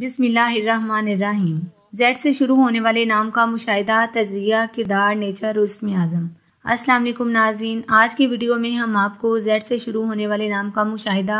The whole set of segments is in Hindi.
बिस्मिल्लाहिर्रहमानिर्रहीम जेड से शुरू होने वाले नाम का मुशाहिदा तजिया किरदार नेचर रस्म आज़म वालेकुम नाजीन आज की वीडियो में हम आपको जेड से शुरू होने वाले नाम का मुशाहिदा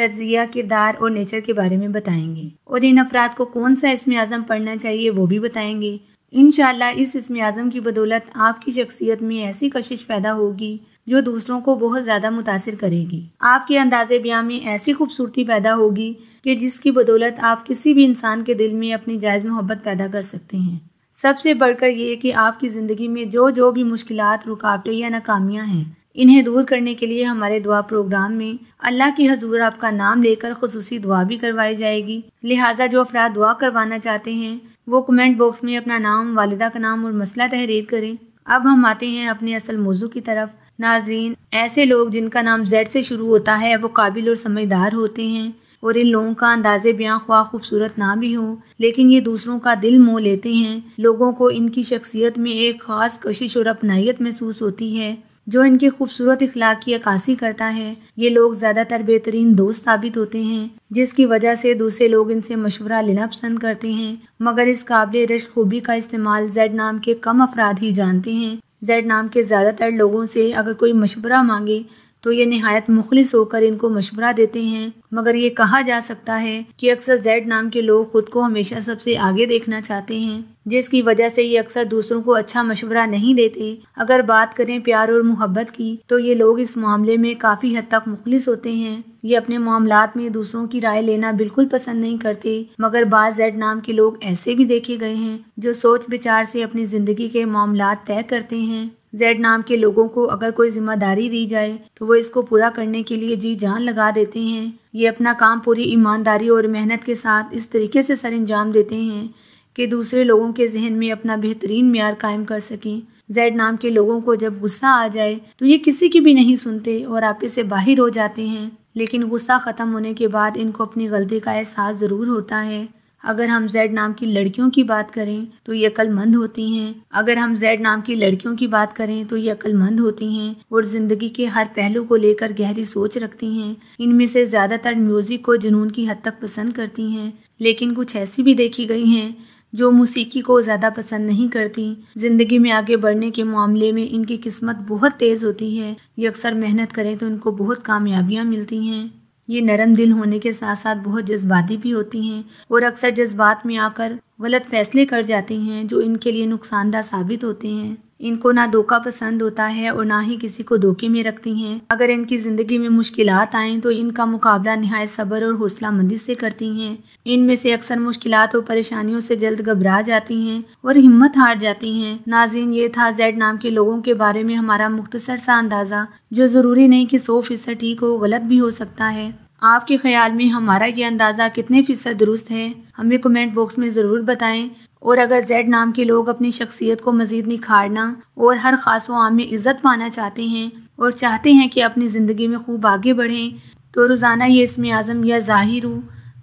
तजिया किरदार और नेचर के बारे में बताएंगे और इन अफराद को कौन सा इसम आज़म पढ़ना चाहिए वो भी बताएंगे इन इस इसम आज़म की बदौलत आपकी शख्सियत में ऐसी कशिश पैदा होगी जो दूसरों को बहुत ज़्यादा मुतासर करेगी आपके अंदाज ब्याह में ऐसी खूबसूरती पैदा होगी कि जिसकी बदौलत आप किसी भी इंसान के दिल में अपनी जायज़ मोहब्बत पैदा कर सकते हैं सबसे बढ़कर ये कि आपकी ज़िंदगी में जो जो भी मुश्किल रुकावटें या नाकामियाँ हैं इन्हें दूर करने के लिए हमारे दुआ प्रोग्राम में अल्लाह की हजूर आपका नाम लेकर खसूसी दुआ भी करवाई जाएगी लिहाजा जो अफराद दुआ करवाना चाहते हैं वो कमेंट बॉक्स में अपना नाम वालदा का नाम और मसला तहरीर करें अब हम आते हैं अपने असल मौजू की तरफ नाजरीन ऐसे लोग जिनका नाम जेड से शुरू होता है वो काबिल और समझदार होते हैं और इन लोगों का अंदाजे ब्याह ख्वा खूबसूरत ना भी हो लेकिन ये दूसरों का दिल मोह लेते हैं लोगों को इनकी शख्सियत में एक खास कशिश और अपनाइत महसूस होती है जो इनके खूबसूरत इखलाक की अक्सी करता है ये लोग ज़्यादातर बेहतरीन दोस्त साबित होते हैं जिसकी वजह से दूसरे लोग इनसे मशवरा लेना पसंद करते हैं मगर इस काबिल रश खूबी का इस्तेमाल जेड नाम के कम अफराद ही जानते हैं जेड नाम के ज़्यादातर लोगों से अगर कोई मशवरा मांगे तो ये नहायत मुखलिस होकर इनको मशवरा देते हैं मगर ये कहा जा सकता है कि अक्सर जेड नाम के लोग खुद को हमेशा सबसे आगे देखना चाहते हैं जिसकी वजह से ये अक्सर दूसरों को अच्छा मशवरा नहीं देते अगर बात करें प्यार और मोहब्बत की तो ये लोग इस मामले में काफ़ी हद तक मुखलिस होते हैं ये अपने मामला में दूसरों की राय लेना बिल्कुल पसंद नहीं करते मगर बाज जेड नाम के लोग ऐसे भी देखे गए हैं जो सोच विचार से अपनी जिंदगी के मामला तय करते हैं जेड नाम के लोगों को अगर कोई जिम्मेदारी दी जाए तो वो इसको पूरा करने के लिए जी जान लगा देते हैं ये अपना काम पूरी ईमानदारी और मेहनत के साथ इस तरीके से सर अंजाम देते हैं कि दूसरे लोगों के जहन में अपना बेहतरीन मैार कायम कर सकें जेड नाम के लोगों को जब गुस्सा आ जाए तो ये किसी की भी नहीं सुनते और आपे से बाहर हो जाते हैं लेकिन गुस्सा ख़त्म होने के बाद इनको अपनी गलती का एहसास ज़रूर होता है अगर हम जेड नाम की लड़कियों की बात करें तो ये अक्लमंद होती हैं अगर हम जेड नाम की लड़कियों की बात करें तो ये अक्लमंद होती हैं और जिंदगी के हर पहलू को लेकर गहरी सोच रखती हैं इनमें से ज़्यादातर म्यूज़िक को जुनून की हद तक पसंद करती हैं लेकिन कुछ ऐसी भी देखी गई हैं जो मौसीकी को ज़्यादा पसंद नहीं करती ज़िंदगी में आगे बढ़ने के मामले में इनकी किस्मत बहुत तेज़ होती है ये अक्सर मेहनत करें तो इनको बहुत कामयाबियाँ मिलती हैं ये नरम दिल होने के साथ साथ बहुत जज्बाती भी होती हैं और अक्सर जज्बात में आकर गलत फैसले कर जाती हैं जो इनके लिए नुकसानदार साबित होते हैं इनको ना धोखा पसंद होता है और ना ही किसी को धोखे में रखती हैं अगर इनकी ज़िंदगी में मुश्किल आएँ तो इनका मुकाबला नहायत सब्र और हौसला मंदी से करती हैं इनमें से अक्सर मुश्किल और परेशानियों से जल्द घबरा जाती हैं और हिम्मत हार जाती हैं नाजिन ये था जेड नाम के लोगों के बारे में हमारा मुख्तसर सा अंदाज़ा जो ज़रूरी नहीं कि सौ फीसद ठीक हो गलत भी हो सकता है आपके ख्याल में हमारा ये अंदाज़ा कितने फ़ीसद दुरुस्त है हमें कमेंट बॉक्स में ज़रूर बताएं और अगर जेड नाम के लोग अपनी शख्सियत को मजीद निखारना और हर खास वाम में इज्जत पाना चाहते हैं और चाहते हैं कि अपनी ज़िंदगी में खूब आगे बढ़ें तो रोज़ाना ये इसमें आज़म या ज़ाहिर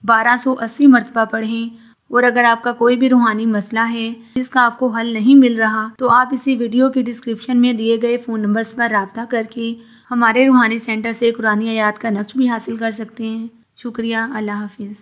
बारह सौ अस्सी मरतबा पढ़ें और अगर आपका कोई भी रूहानी मसला है जिसका आपको हल नहीं मिल रहा तो आप इसी वीडियो के डिस्क्रिप्शन में दिए गए फ़ोन नंबर्स पर रबता करके हमारे रूहानी सेंटर से कुरानी आयात का नक्श भी हासिल कर सकते हैं शुक्रिया अल्लाह हाफिज़